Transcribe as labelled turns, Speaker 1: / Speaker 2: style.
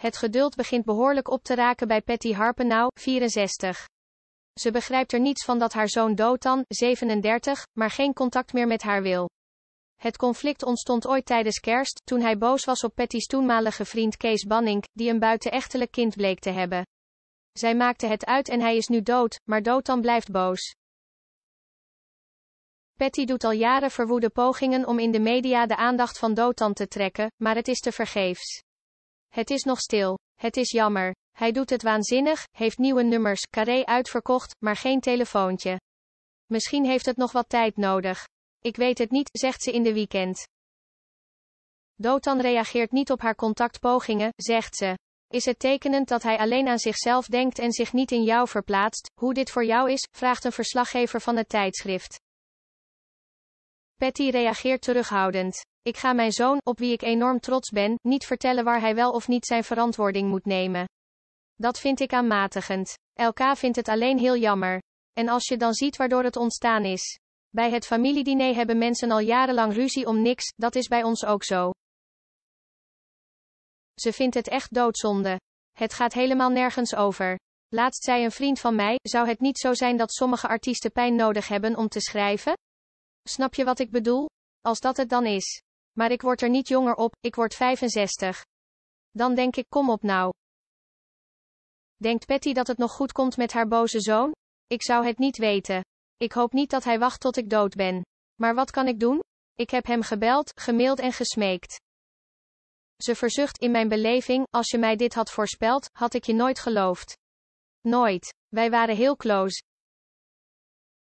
Speaker 1: Het geduld begint behoorlijk op te raken bij Patty Harpenau, 64. Ze begrijpt er niets van dat haar zoon Dotan, 37, maar geen contact meer met haar wil. Het conflict ontstond ooit tijdens kerst, toen hij boos was op Patty's toenmalige vriend Kees Banning, die een buitenechtelijk kind bleek te hebben. Zij maakte het uit en hij is nu dood, maar Dotan blijft boos. Patty doet al jaren verwoede pogingen om in de media de aandacht van Dotan te trekken, maar het is te vergeefs. Het is nog stil. Het is jammer. Hij doet het waanzinnig, heeft nieuwe nummers, carré uitverkocht, maar geen telefoontje. Misschien heeft het nog wat tijd nodig. Ik weet het niet, zegt ze in de weekend. Dotan reageert niet op haar contactpogingen, zegt ze. Is het tekenend dat hij alleen aan zichzelf denkt en zich niet in jou verplaatst? Hoe dit voor jou is, vraagt een verslaggever van het tijdschrift. Patty reageert terughoudend. Ik ga mijn zoon, op wie ik enorm trots ben, niet vertellen waar hij wel of niet zijn verantwoording moet nemen. Dat vind ik aanmatigend. Elkaar vindt het alleen heel jammer. En als je dan ziet waardoor het ontstaan is. Bij het familiediner hebben mensen al jarenlang ruzie om niks, dat is bij ons ook zo. Ze vindt het echt doodzonde. Het gaat helemaal nergens over. Laatst zei een vriend van mij: Zou het niet zo zijn dat sommige artiesten pijn nodig hebben om te schrijven? Snap je wat ik bedoel? Als dat het dan is. Maar ik word er niet jonger op, ik word 65. Dan denk ik, kom op nou. Denkt Patty dat het nog goed komt met haar boze zoon? Ik zou het niet weten. Ik hoop niet dat hij wacht tot ik dood ben. Maar wat kan ik doen? Ik heb hem gebeld, gemaild en gesmeekt. Ze verzucht in mijn beleving, als je mij dit had voorspeld, had ik je nooit geloofd. Nooit. Wij waren heel close.